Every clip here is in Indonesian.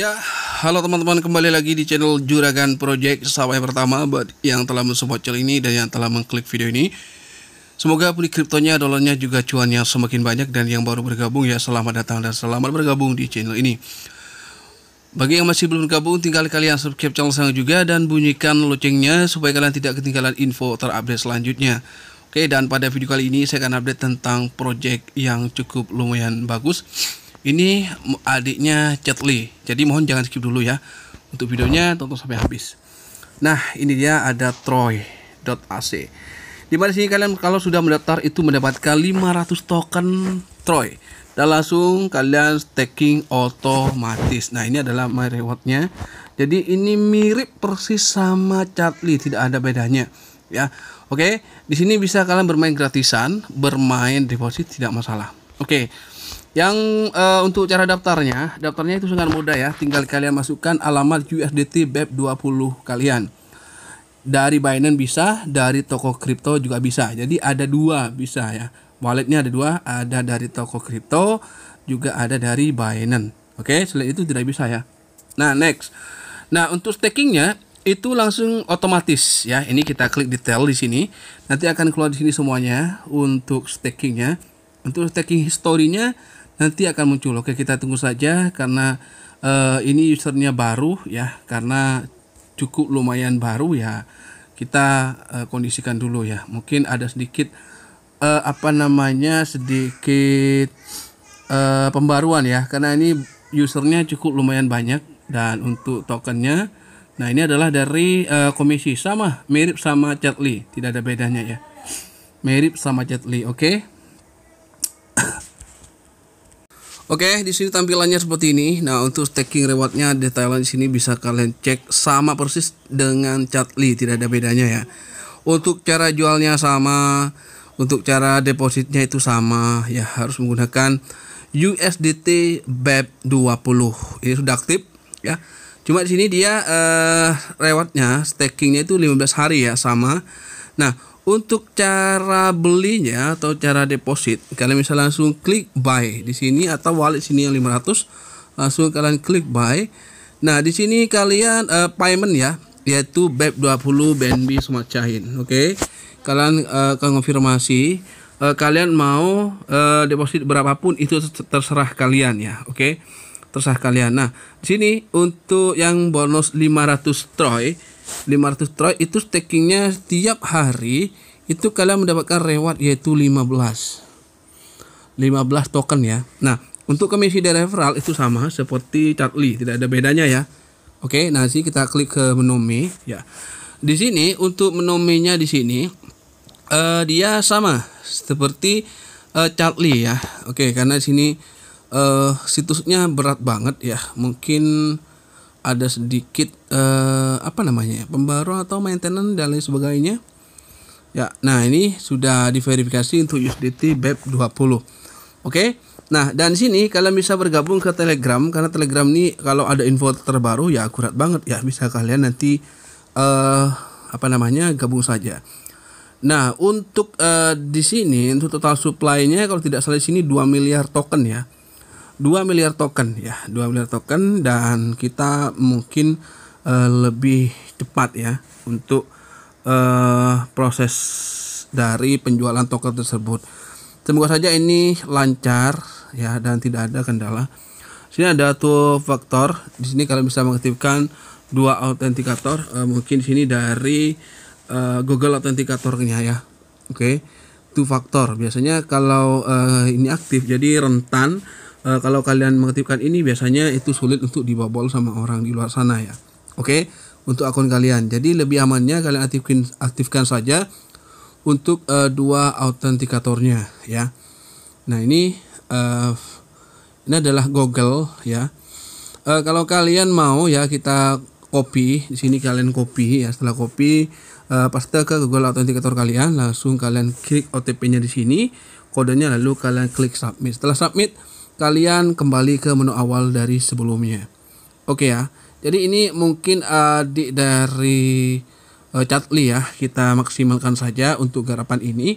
Ya, halo teman-teman kembali lagi di channel Juragan Project Sawah yang pertama buat yang telah mensupport channel ini dan yang telah mengklik video ini. Semoga beli kriptonya, dolarnya juga cuannya semakin banyak dan yang baru bergabung ya selamat datang dan selamat bergabung di channel ini. Bagi yang masih belum bergabung, tinggal kalian subscribe channel saya juga dan bunyikan loncengnya supaya kalian tidak ketinggalan info terupdate selanjutnya. Oke, dan pada video kali ini saya akan update tentang project yang cukup lumayan bagus ini adiknya Chatli, Jadi mohon jangan skip dulu ya untuk videonya tonton sampai habis. Nah, ini dia ada troy.ac. Di mana sini kalian kalau sudah mendaftar itu mendapatkan 500 token troy dan langsung kalian staking otomatis. Nah, ini adalah my rewardnya. Jadi ini mirip persis sama Chatli, tidak ada bedanya ya. Oke, di sini bisa kalian bermain gratisan, bermain deposit tidak masalah. Oke. Yang uh, untuk cara daftarnya, daftarnya itu sangat mudah ya. Tinggal kalian masukkan alamat USDT BEP20 kalian. Dari Binance bisa, dari toko kripto juga bisa. Jadi ada dua bisa ya. Walletnya ada dua, ada dari toko kripto, juga ada dari Binance. Oke, okay? selain itu tidak bisa ya. Nah, next. Nah, untuk stakingnya itu langsung otomatis ya. Ini kita klik detail di sini. Nanti akan keluar di sini semuanya untuk stakingnya. Untuk staking historinya nanti akan muncul. Oke, kita tunggu saja karena uh, ini usernya baru ya, karena cukup lumayan baru ya. Kita uh, kondisikan dulu ya. Mungkin ada sedikit uh, apa namanya sedikit uh, pembaruan ya, karena ini usernya cukup lumayan banyak dan untuk tokennya. Nah ini adalah dari uh, komisi sama mirip sama Chatly tidak ada bedanya ya mirip sama Chatly oke okay? Oke, di sini tampilannya seperti ini. Nah, untuk staking rewardnya detailan di sini bisa kalian cek sama persis dengan Chatli, tidak ada bedanya ya. Untuk cara jualnya sama, untuk cara depositnya itu sama, ya harus menggunakan USDT BEP20. Ini sudah aktif ya. Cuma di sini dia eh, rewardnya stakingnya itu 15 hari ya sama. Nah, untuk cara belinya atau cara deposit, kalian bisa langsung klik buy di sini atau wallet sini yang 500 langsung kalian klik buy. Nah, di sini kalian uh, payment ya, yaitu BEP20 BNB Chain. Oke. Okay? Kalian uh, konfirmasi uh, kalian mau uh, deposit berapapun itu terserah kalian ya. Oke. Okay? Terserah kalian. Nah, di sini untuk yang bonus 500 Troy 500 troy itu stakingnya setiap hari itu kalian mendapatkan reward yaitu 15 15 token ya nah untuk komisi dari referral itu sama seperti Charlie tidak ada bedanya ya oke nah sih kita klik ke menu me ya di sini untuk menu nya di sini uh, dia sama seperti uh, Charlie ya oke karena sini uh, situsnya berat banget ya mungkin ada sedikit uh, apa namanya pembaruan atau maintenance dan lain sebagainya ya nah ini sudah diverifikasi untuk USDT BEP 20 Oke. Okay? Nah, dan sini kalian bisa bergabung ke Telegram karena Telegram ini kalau ada info terbaru ya akurat banget ya bisa kalian nanti uh, apa namanya gabung saja. Nah, untuk uh, di sini untuk total supply-nya kalau tidak salah di sini 2 miliar token ya. 2 miliar token ya 2 miliar token dan kita mungkin uh, lebih cepat ya untuk uh, proses dari penjualan token tersebut semoga saja ini lancar ya dan tidak ada kendala sini ada tuh faktor di sini kalian bisa mengaktifkan dua autentikator uh, eh, mungkin di sini dari uh, Google autentikatornya ya oke okay. two faktor biasanya kalau uh, ini aktif jadi rentan e, kalau kalian mengaktifkan ini biasanya itu sulit untuk dibobol sama orang di luar sana ya oke untuk akun kalian jadi lebih amannya kalian aktifkan aktifkan saja untuk e, dua autentikatornya ya nah ini e, ini adalah Google ya e, kalau kalian mau ya kita copy di sini kalian copy ya setelah copy uh, paste ke Google Authenticator kalian langsung kalian klik OTP-nya di sini kodenya lalu kalian klik submit setelah submit kalian kembali ke menu awal dari sebelumnya. Oke ya. Jadi ini mungkin adik eh, dari uh, Chatli ya, kita maksimalkan saja untuk garapan ini.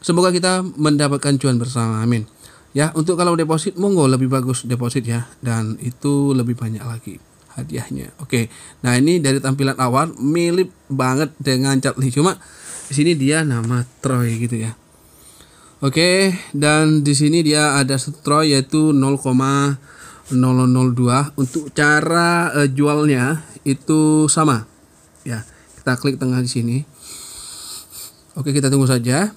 Semoga kita mendapatkan cuan bersama. Amin. Ya, untuk kalau deposit monggo lebih bagus deposit ya dan itu lebih banyak lagi hadiahnya. Oke. Nah, ini dari tampilan awal mirip banget dengan Chatli, cuma di sini dia nama Troy gitu ya. Oke, dan di sini dia ada setro yaitu 0,002 untuk cara uh, jualnya itu sama. Ya, kita klik tengah di sini. Oke, kita tunggu saja.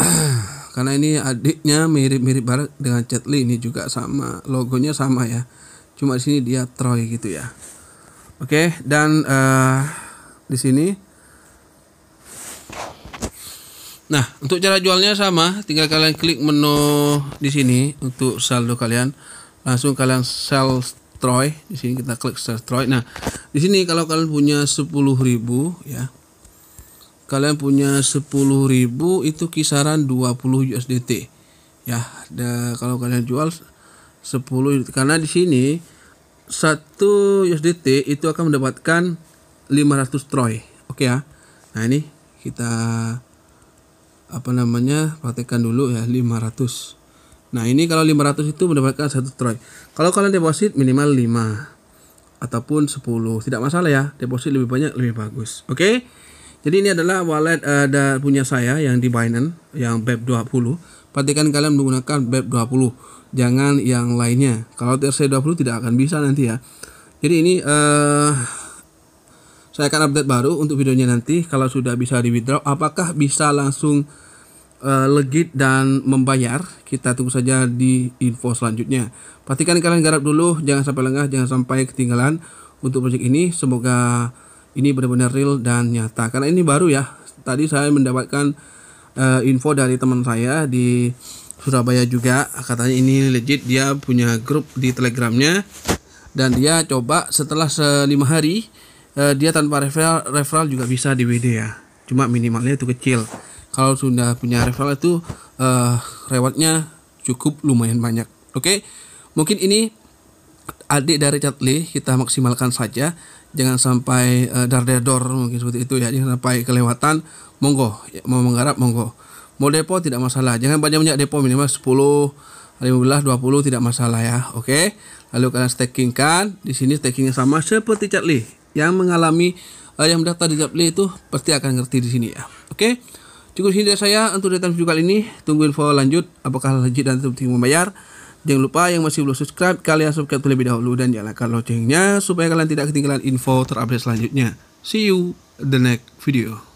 Karena ini adiknya mirip-mirip banget dengan Chatli ini juga sama, logonya sama ya. Cuma di sini dia Troy gitu ya. Oke, dan uh, di sini Nah, untuk cara jualnya sama, tinggal kalian klik menu di sini untuk saldo kalian. Langsung kalian sell troy di sini kita klik sell troy. Nah, di sini kalau kalian punya 10.000 ya. Kalian punya 10.000 itu kisaran 20 USDT. Ya, da, kalau kalian jual 10 karena di sini 1 USDT itu akan mendapatkan 500 troy. Oke ya. Nah, ini kita apa namanya praktekkan dulu ya 500 nah ini kalau 500 itu mendapatkan satu troy kalau kalian deposit minimal 5 ataupun 10 tidak masalah ya deposit lebih banyak lebih bagus oke okay? jadi ini adalah wallet uh, eh, ada punya saya yang di Binance yang BEP20 perhatikan kalian menggunakan BEP20 jangan yang lainnya kalau TRC20 tidak akan bisa nanti ya jadi ini uh, saya akan update baru untuk videonya nanti kalau sudah bisa di withdraw apakah bisa langsung uh, legit dan membayar. Kita tunggu saja di info selanjutnya. Pastikan kalian garap dulu jangan sampai lengah, jangan sampai ketinggalan untuk project ini. Semoga ini benar-benar real dan nyata karena ini baru ya. Tadi saya mendapatkan uh, info dari teman saya di Surabaya juga katanya ini legit dia punya grup di telegramnya dan dia coba setelah selima hari eh, dia tanpa referral referral juga bisa di WD ya cuma minimalnya itu kecil kalau sudah punya referral itu eh, rewardnya cukup lumayan banyak oke mungkin ini adik dari Chatli kita maksimalkan saja jangan sampai uh, eh, dar dor mungkin seperti itu ya jangan sampai kelewatan monggo ya, mau menggarap monggo mau depo tidak masalah jangan banyak banyak depo minimal 10 15 20 tidak masalah ya oke lalu kalian staking kan di sini stakingnya sama seperti Chatli yang mengalami uh, yang mendaftar di Zapli itu pasti akan ngerti di sini ya. Oke. Cukup sini dari saya untuk data video kali ini. Tunggu info lanjut apakah lanjut dan tetap membayar. Jangan lupa yang masih belum subscribe kalian subscribe terlebih dahulu dan nyalakan loncengnya supaya kalian tidak ketinggalan info terupdate selanjutnya. See you the next video.